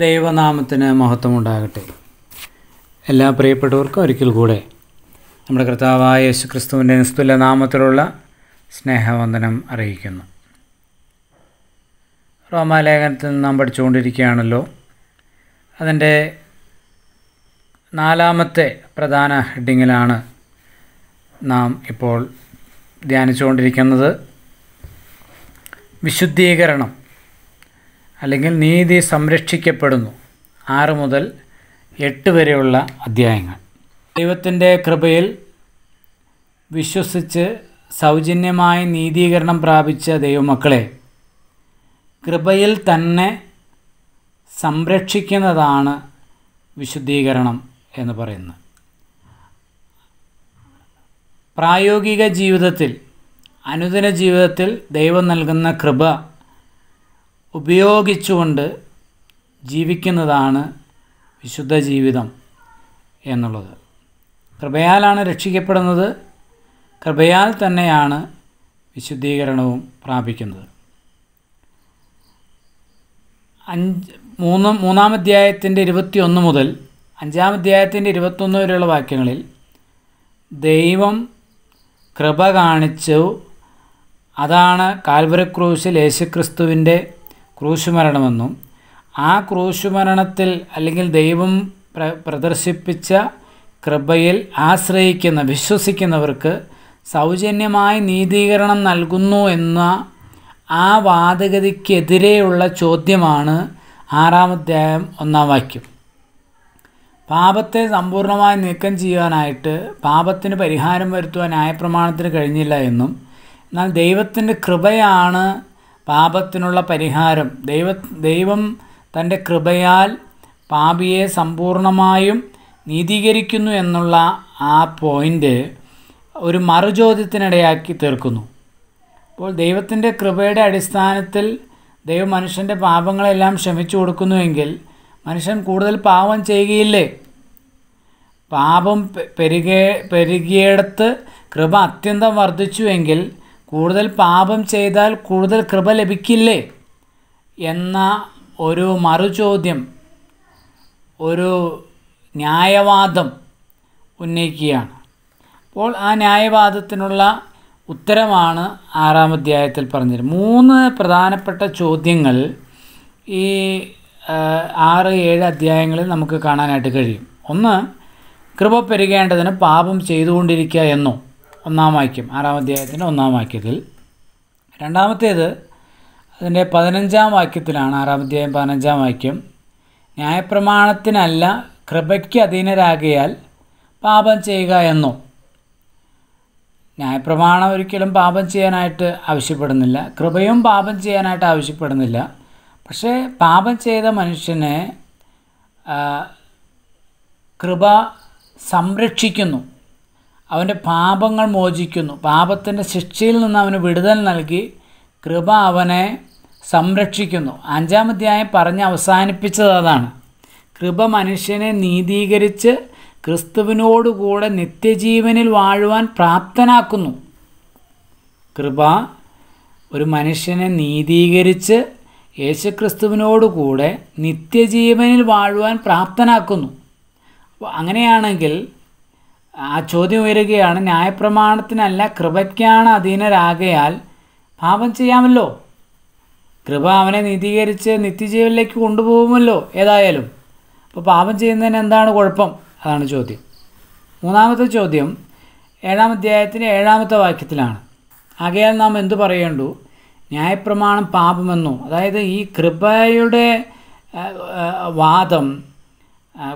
ദൈവനാമത്തിന് മഹത്വമുണ്ടാകട്ടെ എല്ലാ പ്രിയപ്പെട്ടവർക്കും ഒരിക്കൽ കൂടെ നമ്മുടെ കർത്താവായ യേശു ക്രിസ്തുവിൻ്റെ നിസ്തുല നാമത്തിലുള്ള സ്നേഹവന്ദനം അറിയിക്കുന്നു റോമാലേഖനത്തിൽ നാം പഠിച്ചുകൊണ്ടിരിക്കുകയാണല്ലോ അതിൻ്റെ നാലാമത്തെ പ്രധാന ഹെഡിങ്ങിലാണ് നാം ഇപ്പോൾ ധ്യാനിച്ചുകൊണ്ടിരിക്കുന്നത് വിശുദ്ധീകരണം അല്ലെങ്കിൽ നീതി സംരക്ഷിക്കപ്പെടുന്നു ആറ് മുതൽ എട്ട് വരെയുള്ള അധ്യായങ്ങൾ ദൈവത്തിൻ്റെ കൃപയിൽ വിശ്വസിച്ച് സൗജന്യമായി നീതീകരണം പ്രാപിച്ച ദൈവമക്കളെ കൃപയിൽ തന്നെ സംരക്ഷിക്കുന്നതാണ് വിശുദ്ധീകരണം എന്ന് പറയുന്നത് പ്രായോഗിക ജീവിതത്തിൽ അനുദിന ജീവിതത്തിൽ ദൈവം നൽകുന്ന കൃപ ഉപയോഗിച്ചുകൊണ്ട് ജീവിക്കുന്നതാണ് വിശുദ്ധ ജീവിതം എന്നുള്ളത് കൃപയാലാണ് രക്ഷിക്കപ്പെടുന്നത് കൃപയാൽ തന്നെയാണ് വിശുദ്ധീകരണവും പ്രാപിക്കുന്നത് അഞ്ച് മൂന്നാം മൂന്നാമധ്യായത്തിൻ്റെ ഇരുപത്തി ഒന്ന് മുതൽ അഞ്ചാം അധ്യായത്തിൻ്റെ ഇരുപത്തൊന്ന് വരെയുള്ള വാക്യങ്ങളിൽ ദൈവം കൃപ കാണിച്ചു അതാണ് കാൽവരക്രൂശിൽ യേശുക്രിസ്തുവിൻ്റെ ക്രൂശുമരണമെന്നും ആ ക്രൂശുമരണത്തിൽ അല്ലെങ്കിൽ ദൈവം പ്രദർശിപ്പിച്ച കൃപയിൽ ആശ്രയിക്കുന്ന വിശ്വസിക്കുന്നവർക്ക് സൗജന്യമായി നീതീകരണം നൽകുന്നു എന്ന ആ വാദഗതിക്കെതിരെയുള്ള ചോദ്യമാണ് ആറാം അധ്യായം ഒന്നാം വാക്യം പാപത്തെ സമ്പൂർണമായി നീക്കം ചെയ്യുവാനായിട്ട് പാപത്തിന് പരിഹാരം വരുത്തുവാൻ ന്യായപ്രമാണത്തിന് കഴിഞ്ഞില്ല എന്നും എന്നാൽ ദൈവത്തിൻ്റെ കൃപയാണ് പാപത്തിനുള്ള പരിഹാരം ദൈവ ദൈവം തൻ്റെ കൃപയാൽ പാപിയെ സമ്പൂർണമായും നീതീകരിക്കുന്നു എന്നുള്ള ആ പോയിൻ്റ് ഒരു മറുചോദ്യത്തിനിടയാക്കി തീർക്കുന്നു അപ്പോൾ ദൈവത്തിൻ്റെ കൃപയുടെ അടിസ്ഥാനത്തിൽ ദൈവം മനുഷ്യൻ്റെ പാപങ്ങളെല്ലാം ക്ഷമിച്ചു കൊടുക്കുന്നുവെങ്കിൽ മനുഷ്യൻ കൂടുതൽ പാപം ചെയ്യുകയില്ലേ പാപം പെരുകേ പെരുകിയെടുത്ത് കൃപ അത്യന്തം വർദ്ധിച്ചുവെങ്കിൽ കൂടുതൽ പാപം ചെയ്താൽ കൂടുതൽ കൃപ ലഭിക്കില്ലേ എന്ന ഒരു മറുചോദ്യം ഒരു ന്യായവാദം ഉന്നയിക്കുകയാണ് അപ്പോൾ ആ ന്യായവാദത്തിനുള്ള ഉത്തരമാണ് ആറാം അധ്യായത്തിൽ പറഞ്ഞത് മൂന്ന് പ്രധാനപ്പെട്ട ചോദ്യങ്ങൾ ഈ ആറ് ഏഴ് അധ്യായങ്ങളിൽ നമുക്ക് കാണാനായിട്ട് കഴിയും ഒന്ന് കൃപ പെരുകേണ്ടതിന് പാപം ചെയ്തുകൊണ്ടിരിക്കുക എന്നോ ഒന്നാം വാക്യം ആറാം അധ്യായത്തിൻ്റെ ഒന്നാം വാക്യത്തിൽ രണ്ടാമത്തേത് അതിൻ്റെ പതിനഞ്ചാം വാക്യത്തിലാണ് ആറാം അധ്യായം പതിനഞ്ചാം വാക്യം ന്യായപ്രമാണത്തിനല്ല കൃപയ്ക്ക് അധീനരാകിയാൽ പാപം ചെയ്യുക എന്നോ ന്യായപ്രമാണം ഒരിക്കലും പാപം ചെയ്യാനായിട്ട് ആവശ്യപ്പെടുന്നില്ല കൃപയും പാപം ചെയ്യാനായിട്ട് ആവശ്യപ്പെടുന്നില്ല പക്ഷേ പാപം ചെയ്ത മനുഷ്യനെ കൃപ സംരക്ഷിക്കുന്നു അവൻ്റെ പാപങ്ങൾ മോചിക്കുന്നു പാപത്തിൻ്റെ ശിക്ഷയിൽ നിന്ന് അവന് വിടുതൽ നൽകി കൃപ അവനെ സംരക്ഷിക്കുന്നു അഞ്ചാം അധ്യായം പറഞ്ഞ് അവസാനിപ്പിച്ചത് അതാണ് കൃപ മനുഷ്യനെ നീതീകരിച്ച് ക്രിസ്തുവിനോടുകൂടെ നിത്യജീവനിൽ വാഴുവാൻ പ്രാപ്തനാക്കുന്നു കൃപ ഒരു മനുഷ്യനെ നീതീകരിച്ച് യേശുക്രിസ്തുവിനോടുകൂടെ നിത്യജീവനിൽ വാഴുവാൻ പ്രാപ്തനാക്കുന്നു അങ്ങനെയാണെങ്കിൽ ആ ചോദ്യം ഉയരുകയാണ് ന്യായപ്രമാണത്തിനല്ല കൃപയ്ക്കാണ് അധീനരാകയാൽ പാപം ചെയ്യാമല്ലോ കൃപ അവനെ നീതീകരിച്ച് നിത്യജീവനിലേക്ക് കൊണ്ടുപോകുമല്ലോ ഏതായാലും അപ്പോൾ പാപം ചെയ്യുന്നതിന് എന്താണ് കുഴപ്പം അതാണ് ചോദ്യം മൂന്നാമത്തെ ചോദ്യം ഏഴാം അധ്യായത്തിൻ്റെ ഏഴാമത്തെ വാക്യത്തിലാണ് ആകയാൽ നാം എന്തു പറയേണ്ടു ന്യായപ്രമാണം പാപമെന്നോ അതായത് ഈ കൃപയുടെ വാദം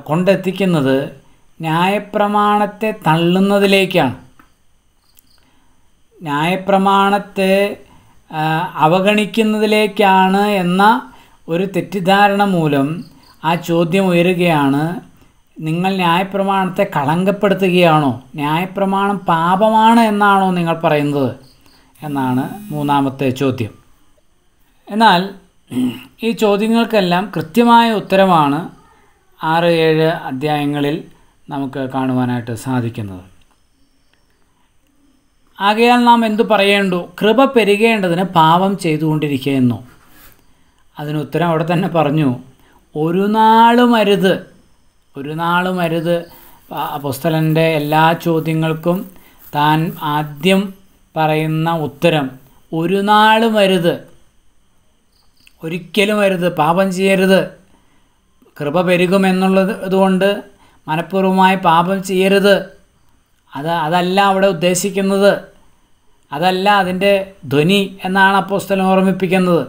കൊണ്ടെത്തിക്കുന്നത് ന്യായപ്രമാണത്തെ തള്ളുന്നതിലേക്കാണ് ന്യായപ്രമാണത്തെ അവഗണിക്കുന്നതിലേക്കാണ് എന്ന ഒരു തെറ്റിദ്ധാരണ മൂലം ആ ചോദ്യം ഉയരുകയാണ് നിങ്ങൾ ന്യായപ്രമാണത്തെ കളങ്കപ്പെടുത്തുകയാണോ ന്യായപ്രമാണം പാപമാണ് എന്നാണോ നിങ്ങൾ പറയുന്നത് എന്നാണ് മൂന്നാമത്തെ ചോദ്യം എന്നാൽ ഈ ചോദ്യങ്ങൾക്കെല്ലാം കൃത്യമായ ഉത്തരമാണ് ആറ് ഏഴ് അധ്യായങ്ങളിൽ നമുക്ക് കാണുവാനായിട്ട് സാധിക്കുന്നത് ആകയാൽ നാം എന്തു പറയേണ്ടു കൃപ പെരുകേണ്ടതിന് പാപം ചെയ്തുകൊണ്ടിരിക്കുക എന്നോ അതിന് ഉത്തരം അവിടെ തന്നെ പറഞ്ഞു ഒരു നാളും അരുത് ഒരു നാളും അരുത് പുസ്തലൻ്റെ എല്ലാ ചോദ്യങ്ങൾക്കും താൻ ആദ്യം പറയുന്ന ഉത്തരം ഒരു നാളും അരുത് ഒരിക്കലും അരുത് പാപം ചെയ്യരുത് കൃപ പെരുകുമെന്നുള്ളത് ഇതുകൊണ്ട് മനഃപൂർവ്വമായി പാപം ചെയ്യരുത് അത് അതല്ല അവിടെ ഉദ്ദേശിക്കുന്നത് അതല്ല അതിൻ്റെ ധ്വനി എന്നാണ് സ്ഥലം ഓർമ്മിപ്പിക്കുന്നത്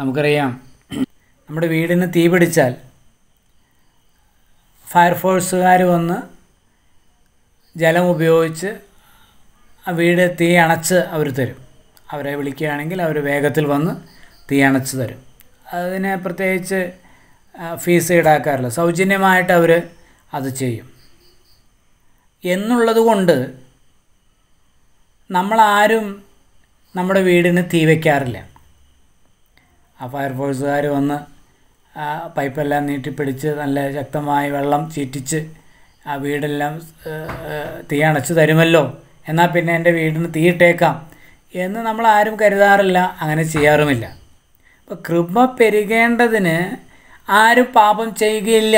നമുക്കറിയാം നമ്മുടെ വീടിന് തീ പിടിച്ചാൽ ഫയർഫോഴ്സുകാർ വന്ന് ജലം ഉപയോഗിച്ച് വീട് തീ അണച്ച് അവർ തരും അവരെ വിളിക്കുകയാണെങ്കിൽ അവർ വേഗത്തിൽ വന്ന് തീ അണച്ച് തരും അതിന് പ്രത്യേകിച്ച് ഫീസ് ഈടാക്കാറില്ല സൗജന്യമായിട്ട് അവർ അത് ചെയ്യും എന്നുള്ളത് കൊണ്ട് നമ്മളാരും നമ്മുടെ വീടിന് തീ വയ്ക്കാറില്ല ആ ഫയർഫോഴ്സുകാർ വന്ന് പൈപ്പെല്ലാം നീട്ടിപ്പിടിച്ച് നല്ല ശക്തമായി വെള്ളം ചീറ്റിച്ച് ആ വീടെല്ലാം തീ അണച്ച് തരുമല്ലോ എന്നാൽ പിന്നെ എൻ്റെ വീടിന് തീയിട്ടേക്കാം എന്ന് നമ്മൾ ആരും കരുതാറില്ല അങ്ങനെ ചെയ്യാറുമില്ല അപ്പോൾ കൃപ പെരുകേണ്ടതിന് ആരും പാപം ചെയ്യുകയില്ല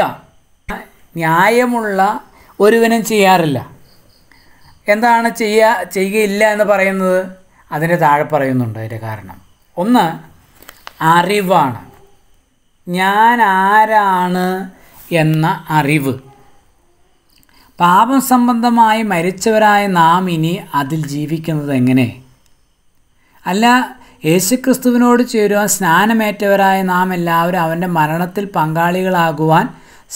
ന്യായമുള്ള ഒരുവനും ചെയ്യാറില്ല എന്താണ് ചെയ്യുക ചെയ്യുകയില്ല എന്ന് പറയുന്നത് അതിൻ്റെ താഴെ പറയുന്നുണ്ട് അതിൻ്റെ കാരണം ഒന്ന് അറിവാണ് ഞാൻ ആരാണ് എന്ന അറിവ് പാപം സംബന്ധമായി മരിച്ചവരായ നാം ഇനി അതിൽ ജീവിക്കുന്നത് എങ്ങനെ അല്ല യേശുക്രിസ്തുവിനോട് ചേരുവാൻ സ്നാനമേറ്റവരായ നാം എല്ലാവരും അവൻ്റെ മരണത്തിൽ പങ്കാളികളാകുവാൻ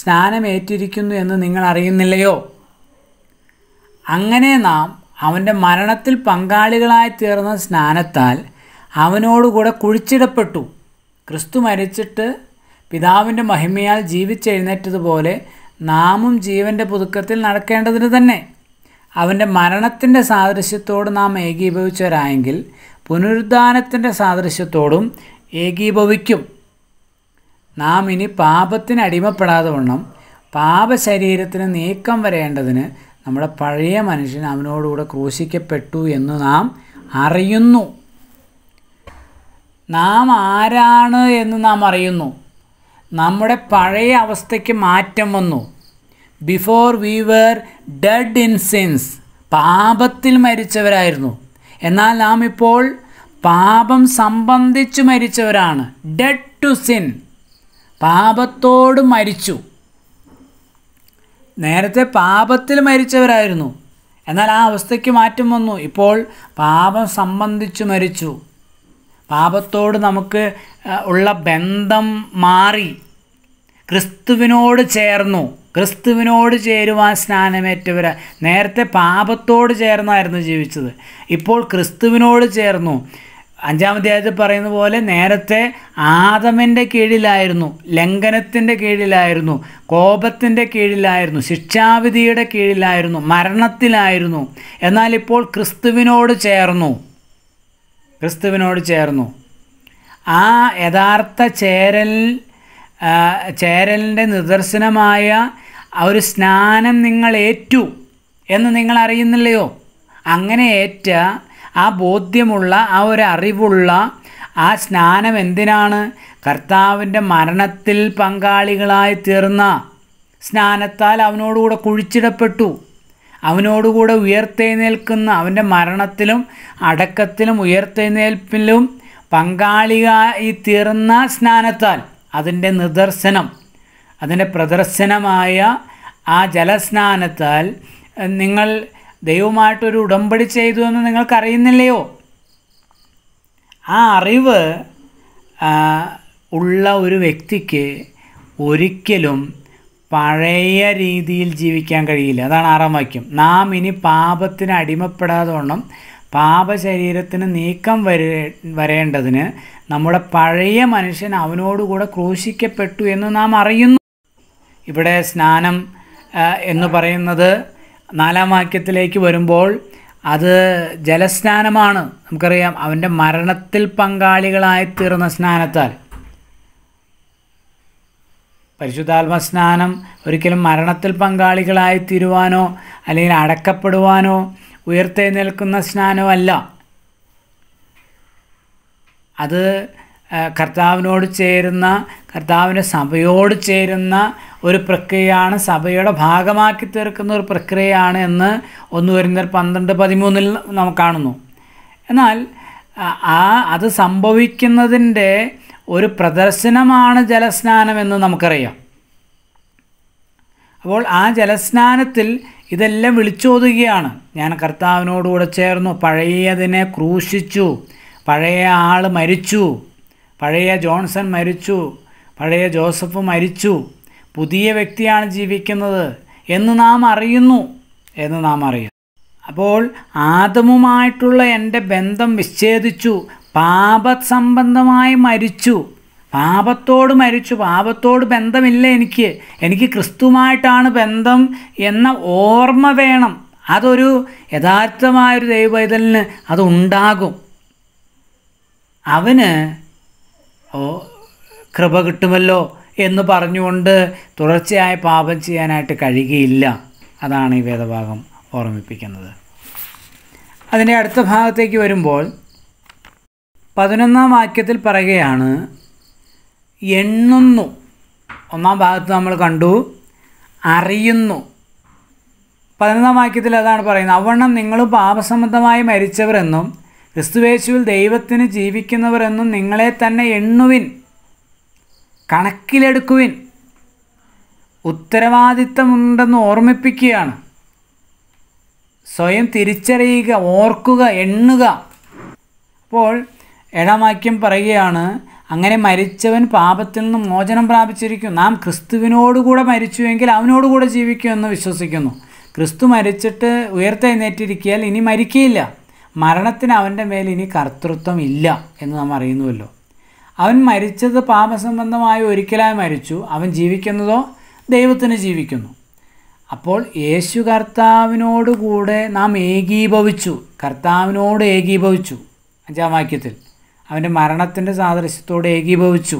സ്നാനമേറ്റിരിക്കുന്നു എന്ന് നിങ്ങൾ അറിയുന്നില്ലയോ അങ്ങനെ നാം അവൻ്റെ മരണത്തിൽ പങ്കാളികളായി തീർന്ന സ്നാനത്താൽ അവനോടുകൂടെ കുഴിച്ചിടപ്പെട്ടു ക്രിസ്തു മരിച്ചിട്ട് പിതാവിൻ്റെ മഹിമയാൽ ജീവിച്ചെഴുന്നേറ്റതുപോലെ നാമും ജീവൻ്റെ പുതുക്കത്തിൽ നടക്കേണ്ടതിന് തന്നെ അവൻ്റെ മരണത്തിൻ്റെ സാദൃശ്യത്തോട് നാം ഏകീഭവിച്ചവരായെങ്കിൽ പുനരുദ്ധാനത്തിൻ്റെ സാദൃശ്യത്തോടും ഏകീഭവിക്കും നാം ഇനി പാപത്തിന് അടിമപ്പെടാതെ വണ്ണം പാപശരീരത്തിന് നീക്കം വരേണ്ടതിന് നമ്മുടെ പഴയ മനുഷ്യൻ അവനോടുകൂടെ ക്രൂശിക്കപ്പെട്ടു എന്ന് നാം അറിയുന്നു നാം ആരാണ് എന്ന് നാം അറിയുന്നു നമ്മുടെ പഴയ അവസ്ഥയ്ക്ക് മാറ്റം വന്നു before we were dead in sins പാപത്തിൽ മരിച്ചവരായിരുന്നു എന്നാൽ നാം ഇപ്പോൾ പാപം സംബന്ധിച്ച് മരിച്ചവരാണ് ഡെഡ് ടു സിൻ പാപത്തോട് മരിച്ചു നേരത്തെ പാപത്തിൽ മരിച്ചവരായിരുന്നു എന്നാൽ ആ അവസ്ഥയ്ക്ക് മാറ്റം വന്നു ഇപ്പോൾ പാപം സംബന്ധിച്ച് മരിച്ചു പാപത്തോട് നമുക്ക് ഉള്ള ബന്ധം മാറി ക്രിസ്തുവിനോട് ചേർന്നു ക്രിസ്തുവിനോട് ചേരുവാൻ സ്നാനമേറ്റവർ നേരത്തെ പാപത്തോട് ചേർന്നായിരുന്നു ജീവിച്ചത് ഇപ്പോൾ ക്രിസ്തുവിനോട് ചേർന്നു അഞ്ചാം അധ്യായത്തിൽ പറയുന്ന പോലെ നേരത്തെ ആദമിൻ്റെ കീഴിലായിരുന്നു ലംഘനത്തിൻ്റെ കീഴിലായിരുന്നു കോപത്തിൻ്റെ കീഴിലായിരുന്നു ശിക്ഷാവിധിയുടെ കീഴിലായിരുന്നു മരണത്തിലായിരുന്നു എന്നാൽ ഇപ്പോൾ ക്രിസ്തുവിനോട് ചേർന്നു ക്രിസ്തുവിനോട് ചേർന്നു ആ യഥാർത്ഥ ചേരൽ ചേരലിൻ്റെ നിദർശനമായ ഒരു സ്നാനം നിങ്ങൾ ഏറ്റു എന്ന് നിങ്ങൾ അറിയുന്നില്ലയോ അങ്ങനെ ഏറ്റ ആ ബോധ്യമുള്ള ആ ഒരു അറിവുള്ള ആ സ്നാനം എന്തിനാണ് കർത്താവിൻ്റെ മരണത്തിൽ പങ്കാളികളായി തീർന്ന സ്നാനത്താൽ അവനോടുകൂടെ കുഴിച്ചിടപ്പെട്ടു അവനോടുകൂടെ ഉയർത്തെഴുന്നേൽക്കുന്ന അവൻ്റെ മരണത്തിലും അടക്കത്തിലും ഉയർത്തെഴുന്നേൽപ്പിലും പങ്കാളിയായി തീർന്ന സ്നാനത്താൽ അതിൻ്റെ നിദർശനം അതിൻ്റെ പ്രദർശനമായ ആ ജലസ്നാനത്താൽ നിങ്ങൾ ദൈവമായിട്ടൊരു ഉടമ്പടി ചെയ്തു എന്ന് നിങ്ങൾക്കറിയുന്നില്ലയോ ആ അറിവ് ഉള്ള ഒരു വ്യക്തിക്ക് ഒരിക്കലും പഴയ രീതിയിൽ ജീവിക്കാൻ കഴിയില്ല അതാണ് ആറാം വാക്യം നാം ഇനി പാപത്തിന് അടിമപ്പെടാതെ വണ്ണം പാപശരീരത്തിന് നീക്കം വരേ വരേണ്ടതിന് നമ്മുടെ പഴയ മനുഷ്യൻ അവനോടുകൂടെ ക്രൂശിക്കപ്പെട്ടു എന്ന് നാം അറിയുന്നു ഇവിടെ സ്നാനം എന്ന് പറയുന്നത് നാലാം വാക്യത്തിലേക്ക് വരുമ്പോൾ അത് ജലസ്നാനമാണ് നമുക്കറിയാം അവൻ്റെ മരണത്തിൽ പങ്കാളികളായിത്തീർന്ന സ്നാനത്താൽ പരിശുദ്ധാത്മസ്നാനം ഒരിക്കലും മരണത്തിൽ പങ്കാളികളായി തീരുവാനോ അല്ലെങ്കിൽ അടക്കപ്പെടുവാനോ ഉയർത്തെഴുന്നേൽക്കുന്ന സ്നാനമല്ല അത് കർത്താവിനോട് ചേരുന്ന കർത്താവിൻ്റെ സഭയോട് ചേരുന്ന ഒരു പ്രക്രിയയാണ് സഭയുടെ ഭാഗമാക്കി തീർക്കുന്ന ഒരു പ്രക്രിയയാണ് എന്ന് ഒന്ന് വരുന്ന പന്ത്രണ്ട് പതിമൂന്നിൽ നാം കാണുന്നു എന്നാൽ ആ അത് സംഭവിക്കുന്നതിൻ്റെ ഒരു പ്രദർശനമാണ് ജലസ്നാനം എന്ന് നമുക്കറിയാം അപ്പോൾ ആ ജലസ്നാനത്തിൽ ഇതെല്ലാം വിളിച്ചോതുകയാണ് ഞാൻ കർത്താവിനോടുകൂടെ ചേർന്നു പഴയതിനെ ക്രൂശിച്ചു പഴയ ആൾ മരിച്ചു പഴയ ജോൺസൺ മരിച്ചു പഴയ ജോസഫ് മരിച്ചു പുതിയ വ്യക്തിയാണ് ജീവിക്കുന്നത് എന്ന് നാം അറിയുന്നു എന്ന് നാം അറിയുന്നു അപ്പോൾ ആദമുമായിട്ടുള്ള എൻ്റെ ബന്ധം വിച്ഛേദിച്ചു സംബന്ധമായി മരിച്ചു പാപത്തോട് മരിച്ചു പാപത്തോട് ബന്ധമില്ല എനിക്ക് എനിക്ക് ക്രിസ്തുമായിട്ടാണ് ബന്ധം എന്ന ഓർമ്മ വേണം അതൊരു യഥാർത്ഥമായൊരു ഇതലിന് അതുണ്ടാകും അവന് ഓ കൃപ കിട്ടുമല്ലോ എന്ന് പറഞ്ഞുകൊണ്ട് തുടർച്ചയായ പാപം ചെയ്യാനായിട്ട് കഴിയുകയില്ല അതാണ് ഈ വേദഭാഗം ഓർമ്മിപ്പിക്കുന്നത് അതിൻ്റെ അടുത്ത ഭാഗത്തേക്ക് വരുമ്പോൾ പതിനൊന്നാം വാക്യത്തിൽ പറയുകയാണ് എണ്ണുന്നു ഒന്നാം ഭാഗത്ത് നമ്മൾ കണ്ടു അറിയുന്നു പതിനൊന്നാം വാക്യത്തിൽ അതാണ് പറയുന്നത് അവണ്ണം നിങ്ങൾ പാപസംബന്ധമായി മരിച്ചവരെന്നും ക്രിസ്തുവേശുവിൽ ദൈവത്തിന് ജീവിക്കുന്നവരെന്നും നിങ്ങളെ തന്നെ എണ്ണുവിൻ കണക്കിലെടുക്കുവിൻ ഉത്തരവാദിത്തമുണ്ടെന്ന് ഓർമ്മിപ്പിക്കുകയാണ് സ്വയം തിരിച്ചറിയുക ഓർക്കുക എണ്ണുക അപ്പോൾ ഏഴാമാക്യം പറയുകയാണ് അങ്ങനെ മരിച്ചവൻ പാപത്തിൽ നിന്ന് മോചനം പ്രാപിച്ചിരിക്കും നാം ക്രിസ്തുവിനോടുകൂടെ മരിച്ചുവെങ്കിൽ അവനോടുകൂടെ ജീവിക്കുമെന്ന് വിശ്വസിക്കുന്നു ക്രിസ്തു മരിച്ചിട്ട് ഉയർത്തെഴുന്നേറ്റിരിക്കിയാൽ ഇനി മരിക്കുകയില്ല മരണത്തിന് അവൻ്റെ മേൽ ഇനി കർത്തൃത്വം ഇല്ല എന്ന് നാം അറിയുന്നുവല്ലോ അവൻ മരിച്ചത് പാപസംബന്ധമായി ഒരിക്കലായി മരിച്ചു അവൻ ജീവിക്കുന്നതോ ദൈവത്തിന് ജീവിക്കുന്നു അപ്പോൾ യേശു കർത്താവിനോടുകൂടെ നാം ഏകീഭവിച്ചു കർത്താവിനോട് ഏകീഭവിച്ചു അഞ്ചാം വാക്യത്തിൽ അവൻ്റെ മരണത്തിൻ്റെ സാദൃശ്യത്തോട് ഏകീഭവിച്ചു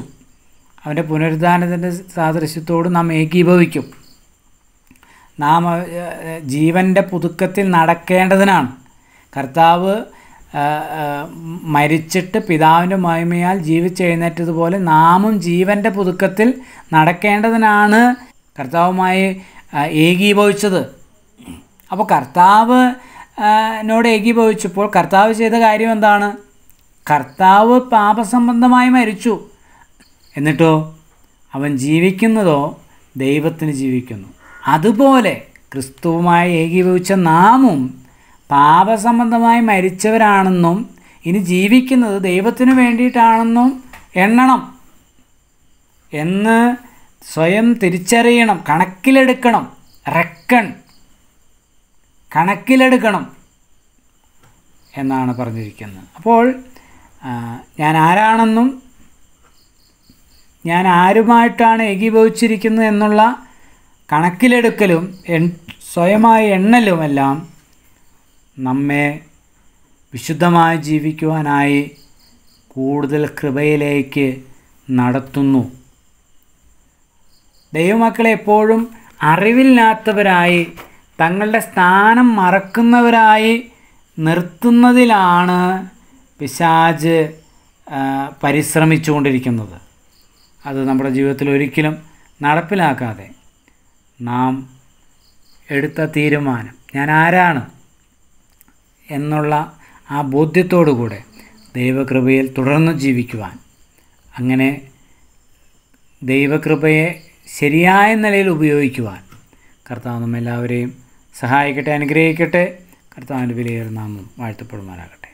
അവൻ്റെ പുനരുദ്ധാനത്തിൻ്റെ സാദൃശ്യത്തോട് നാം ഏകീഭവിക്കും നാം ജീവൻ്റെ പുതുക്കത്തിൽ നടക്കേണ്ടതിനാണ് കർത്താവ് മരിച്ചിട്ട് പിതാവിൻ്റെ മഹിമയാൽ ജീവിച്ചെഴുന്നേറ്റതുപോലെ നാമും ജീവൻ്റെ പുതുക്കത്തിൽ നടക്കേണ്ടതിനാണ് കർത്താവുമായി ഏകീഭവിച്ചത് അപ്പോൾ കർത്താവ് നോട് ഏകീഭവിച്ചപ്പോൾ കർത്താവ് ചെയ്ത കാര്യം എന്താണ് കർത്താവ് പാപസംബന്ധമായി മരിച്ചു എന്നിട്ടോ അവൻ ജീവിക്കുന്നതോ ദൈവത്തിന് ജീവിക്കുന്നു അതുപോലെ ക്രിസ്തുവുമായി ഏകീഭവിച്ച നാമും പാപസംബന്ധമായി മരിച്ചവരാണെന്നും ഇനി ജീവിക്കുന്നത് ദൈവത്തിനു വേണ്ടിയിട്ടാണെന്നും എണ്ണണം എന്ന് സ്വയം തിരിച്ചറിയണം കണക്കിലെടുക്കണം റെക്കൺ കണക്കിലെടുക്കണം എന്നാണ് പറഞ്ഞിരിക്കുന്നത് അപ്പോൾ ഞാൻ ആരാണെന്നും ഞാൻ ആരുമായിട്ടാണ് ഏകീഭവിച്ചിരിക്കുന്നത് എന്നുള്ള കണക്കിലെടുക്കലും സ്വയമായി എണ്ണലുമെല്ലാം നമ്മെ വിശുദ്ധമായി ജീവിക്കുവാനായി കൂടുതൽ കൃപയിലേക്ക് നടത്തുന്നു ദൈവമക്കളെ എപ്പോഴും അറിവില്ലാത്തവരായി തങ്ങളുടെ സ്ഥാനം മറക്കുന്നവരായി നിർത്തുന്നതിലാണ് പിശാജ് പരിശ്രമിച്ചുകൊണ്ടിരിക്കുന്നത് അത് നമ്മുടെ ജീവിതത്തിൽ ഒരിക്കലും നടപ്പിലാക്കാതെ നാം എടുത്ത തീരുമാനം ഞാൻ ആരാണ് എന്നുള്ള ആ ബോധ്യത്തോടുകൂടെ ദൈവകൃപയിൽ തുടർന്ന് ജീവിക്കുവാൻ അങ്ങനെ ദൈവകൃപയെ ശരിയായ നിലയിൽ ഉപയോഗിക്കുവാൻ കർത്താവ് നമ്മെല്ലാവരെയും സഹായിക്കട്ടെ അനുഗ്രഹിക്കട്ടെ കർത്താവിൻ്റെ വിലയേറുന്ന നാമം വാഴ്ത്തപ്പെടുമാറാകട്ടെ